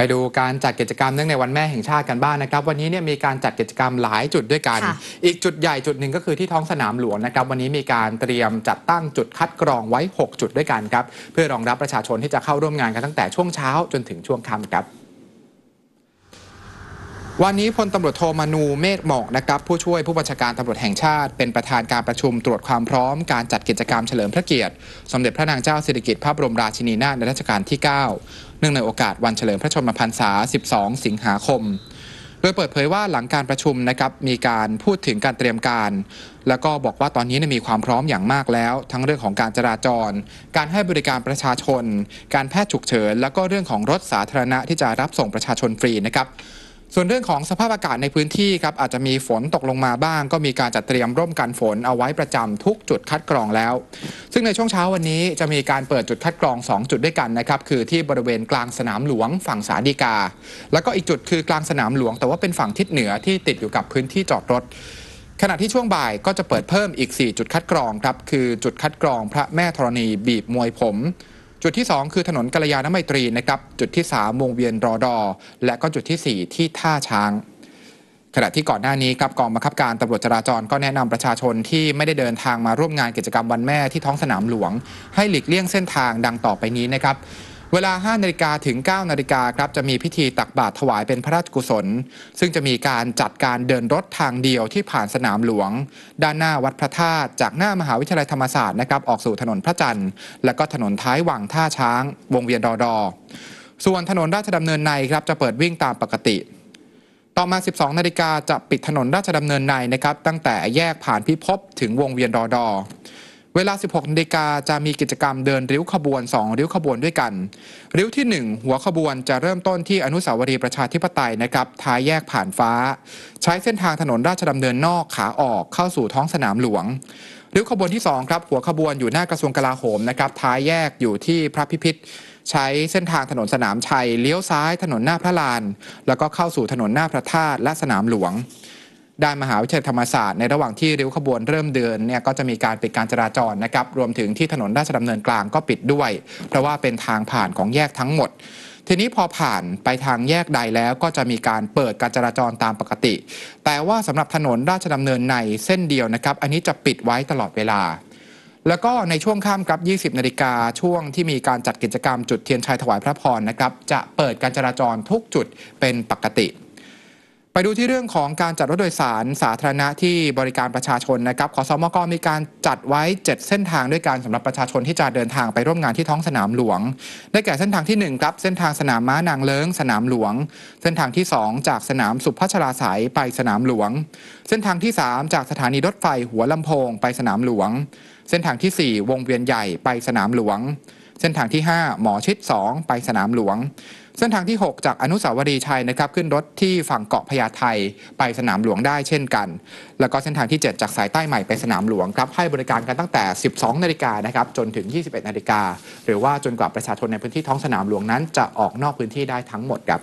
ไปดูการจัดกิจกรรมเนื่องในวันแม่แห่งชาติกันบ้างนะครับ วันนี้เนี่ยมีการจัดกิจกรรมหลายจุดด้วยกัน อีกจุดใหญ่จุดหนึ่งก็คือที่ท้องสนามหลวงนะครับ วันนี้มีการเตรียมจัดตั้งจุดคัดกรองไว้ 6 จุดด้วยกันครับเพื่อรองรับประชาชนที่จะเข้าร่วมงานกันตั้งแต่ช่วงเช้าจนถึงช่วงค่ำครับ วันนี้พลตำรวจโทมานูเมธหมอกนะครับ ผู้ช่วยผู้บัญชาการตำรวจแห่งชาติเป็นประธานการประชุมตรวจความพร้อม การจัดกิจกรรมเฉลิมพระเกียรติ สมเด็จพระนางเจ้าสิริกิติ์พระบรมราชินีนาถในรัชกาลที่9เนื่องในโอกาสวันเฉลิมพระชนมพรรษา 12 สิงหาคมโดยเปิดเผยว่าหลังการประชุมนะครับมีการพูดถึงการเตรียมการ แล้วก็บอกว่าตอนนี้มีความพร้อมอย่างมากแล้ว ทั้งเรื่องของการจราจร การให้บริการประชาชน การแพทย์ฉุกเฉินแล้วก็เรื่องของรถสาธารณะที่จะรับส่งประชาชนฟรีนะครับส่วนเรื่องของสภาพอากาศในพื้นที่ครับอาจจะมีฝนตกลงมาบ้าง ก็มีการจัดเตรียมร่มกันฝนเอาไว้ประจำทุกจุดคัดกรองแล้ว ซึ่งในช่วงเช้าวันนี้จะมีการเปิดจุดคัดกรอง2จุดด้วยกันนะครับคือที่บริเวณกลางสนามหลวงฝั่งสาดีกา แล้วก็อีกจุดคือกลางสนามหลวง แต่ว่าเป็นฝั่งทิศเหนือที่ติดอยู่กับพื้นที่จอดรถขณะที่ช่วงบ่ายก็จะเปิดเพิ่มอีก 4 จุดคัดกรองครับคือจุดคัดกรอง พระแม่ธรณีบีบมวยผมจุดที่ 2 คือถนนกัลยาณมิตรีนะครับจุดที่3วงเวียนรอดอและก็จุดที่ 4 ที่ท่าช้าง ขณะที่ก่อนหน้านี้ครับกองบังคับการตำรวจจราจรก็แนะนำประชาชนที่ไม่ได้เดินทางมาร่วมงานกิจกรรมวันแม่ที่ท้องสนามหลวง ให้หลีกเลี่ยงเส้นทางดังต่อไปนี้นะครับเวลา 5 นาฬิกาถึง 9 นาฬิกาครับ จะมีพิธีตักบาตรถวายเป็นพระราชกุศล ซึ่งจะมีการจัดการเดินรถทางเดียวที่ผ่านสนามหลวง ด้านหน้าวัดพระธาตุจากหน้ามหาวิทยาลัยธรรมศาสตร์นะครับ ออกสู่ถนนพระจันทร์ และก็ถนนท้ายวังท่าช้าง วงเวียนรอดอ ส่วนถนนราชดำเนินในครับ จะเปิดวิ่งตามปกติ ต่อมา 12 นาฬิกาจะปิดถนนราชดำเนินในนะครับ ตั้งแต่แยกผ่านพิภพถึงวงเวียนรอดอเวลา 16นาฬิกาจะมีกิจกรรมเดินริ้วขบวน 2ริ้วขบวนด้วยกันริ้วที่ 1 หัวขบวนจะเริ่มต้นที่อนุสาวรีย์ประชาธิปไตยนะครับท้ายแยกผ่านฟ้า ใช้เส้นทางถนนราชดำเนินนอกขาออกเข้าสู่ท้องสนามหลวง ริ้วขบวนที่ 2 ครับหัวขบวนอยู่หน้ากระทรวงกลาโหมนะครับท้ายแยกอยู่ที่พระพิพิธใช้เส้นทางถนนสนามชัยเลี้ยวซ้าย ถนนหน้าพระลาน แล้วก็เข้าสู่ถนนหน้าพระธาตุและสนามหลวงด้านมหาวิทยาลัยธรรมศาสตร์ในระหว่างที่ริ้วขบวนเริ่มเดินเนี่ยก็จะมีการปิดการจราจรนะครับรวมถึงที่ถนนราชดำเนินกลางก็ปิดด้วย เพราะว่าเป็นทางผ่านของแยกทั้งหมด ทีนี้พอผ่านไปทางแยกใดแล้วก็จะมีการเปิดการจราจรตามปกติ แต่ว่าสำหรับถนนราชดำเนินในเส้นเดียวนะครับ อันนี้จะปิดไว้ตลอดเวลา แล้วก็ในช่วงค่ำครับ 20 นาฬิกาช่วงที่มีการจัดกิจกรรมจุดเทียนชัยถวายพระพรนะครับจะเปิดการจราจรทุกจุดเป็นปกติไปดูที่เรื่องของการจัดรถโดยสารสาธารณะที่บริการประชาชนนะครับ ขอสอมกมีการจัดไว้ 7 เส้นทางด้วยกันสำหรับประชาชนที่จะเดินทางไปร่วมงานที่ท้องสนามหลวง ได้แก่เส้นทางที่1ครับเส้นทางสนามม้านางเลิ้งสนามหลวง เส้นทางที่ 2 จากสนามสุพัชราสายไปสนามหลวง เส้นทางที่ 3 จากสถานีรถไฟหัวลำโพงไปสนามหลวง เส้นทางที่4วงเวียนใหญ่ไปสนามหลวงเส้นทางที่ 5 หมอชิด 2 ไปสนามหลวง เส้นทางที่ 6 จากอนุสาวรีย์ชัยนะครับขึ้นรถที่ฝั่งเกาะพญาไทไปสนามหลวงได้เช่นกัน แล้วก็เส้นทางที่ 7 จากสายใต้ใหม่ไปสนามหลวงครับให้บริการกันตั้งแต่ 12นาฬิกานะครับจนถึง 21นาฬิกาหรือว่าจนกว่าประชาชนในพื้นที่ท้องสนามหลวงนั้นจะออกนอกพื้นที่ได้ทั้งหมดครับ